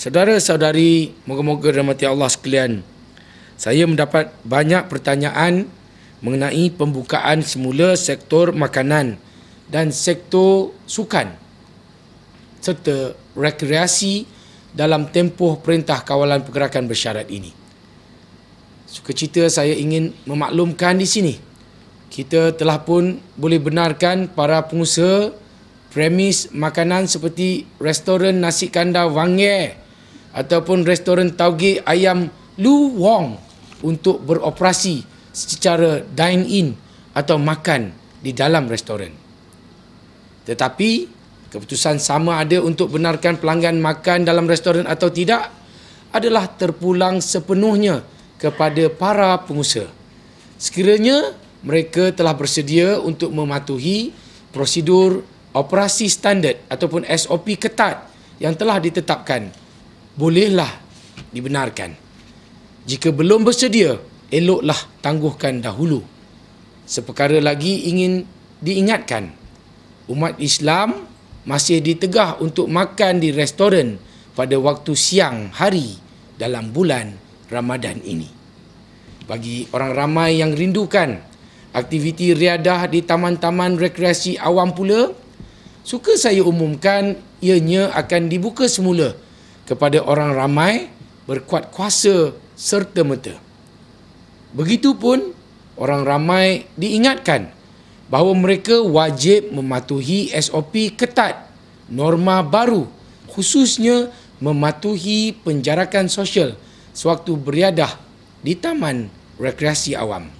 Saudara-saudari, moga-moga rahmati Allah sekalian. Saya mendapat banyak pertanyaan mengenai pembukaan semula sektor makanan dan sektor sukan serta rekreasi dalam tempoh perintah kawalan pergerakan bersyarat ini. Sukacita saya ingin memaklumkan di sini. Kita telah pun boleh benarkan para pengusaha premis makanan seperti restoran nasi kandar Wangye ataupun restoran tauge ayam Lu Wong untuk beroperasi secara dine in atau makan di dalam restoran. Tetapi keputusan sama ada untuk benarkan pelanggan makan dalam restoran atau tidak adalah terpulang sepenuhnya kepada para pengusaha. Sekiranya mereka telah bersedia untuk mematuhi prosedur operasi standard ataupun SOP ketat yang telah ditetapkan bolehlah dibenarkan. Jika belum bersedia, eloklah tangguhkan dahulu. Seperkara lagi ingin diingatkan, umat Islam masih ditegah untuk makan di restoran pada waktu siang hari dalam bulan Ramadan ini. Bagi orang ramai yang rindukan aktiviti riadah di taman-taman rekreasi awam pula, suka saya umumkan ianya akan dibuka semula kepada orang ramai berkuat kuasa serta merta. Begitupun orang ramai diingatkan bahawa mereka wajib mematuhi SOP ketat, norma baru khususnya mematuhi penjarakan sosial sewaktu beriadah di taman rekreasi awam.